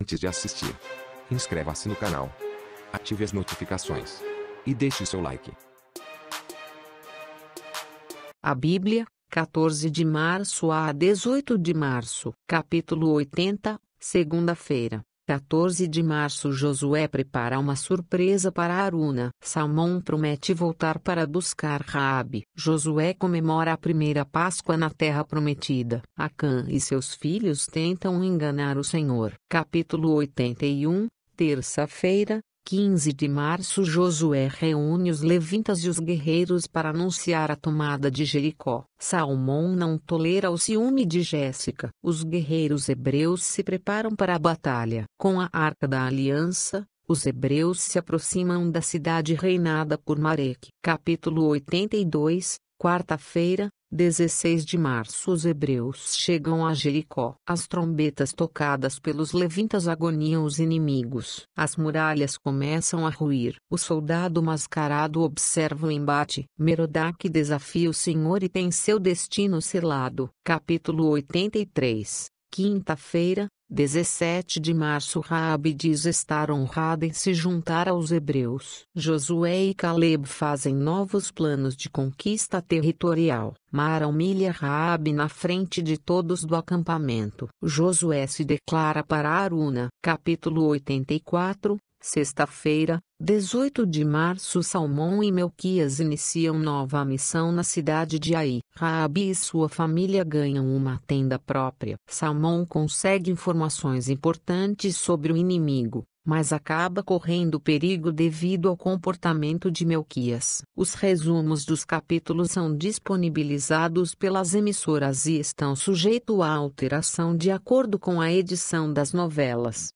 Antes de assistir, inscreva-se no canal, ative as notificações e deixe seu like. A Bíblia, 14 de março a 18 de março, capítulo 80, segunda-feira. 14 de março Josué prepara uma surpresa para Aruna. Salmão promete voltar para buscar Raabe. Josué comemora a primeira Páscoa na Terra Prometida. Acã e seus filhos tentam enganar o Senhor. Capítulo 81, terça-feira, 15 de março Josué reúne os levitas e os guerreiros para anunciar a tomada de Jericó. Salomão não tolera o ciúme de Jéssica. Os guerreiros hebreus se preparam para a batalha. Com a Arca da Aliança, os hebreus se aproximam da cidade reinada por Marek. Capítulo 82, quarta-feira, 16 de março os hebreus chegam a Jericó. As trombetas tocadas pelos levitas agoniam os inimigos. As muralhas começam a ruir. O soldado mascarado observa o embate. Merodach desafia o Senhor e tem seu destino selado. Capítulo 83 Quinta-feira, 17 de março Raabe diz estar honrado em se juntar aos hebreus. Josué e Caleb fazem novos planos de conquista territorial. Mara humilha Raabe na frente de todos do acampamento. Josué se declara para Aruna. Capítulo 84, sexta-feira, 18 de março Salmão e Melquias iniciam nova missão na cidade de Ai. Raabe e sua família ganham uma tenda própria. Salmão consegue informações importantes sobre o inimigo, mas acaba correndo perigo devido ao comportamento de Melquias. Os resumos dos capítulos são disponibilizados pelas emissoras e estão sujeitos à alteração de acordo com a edição das novelas.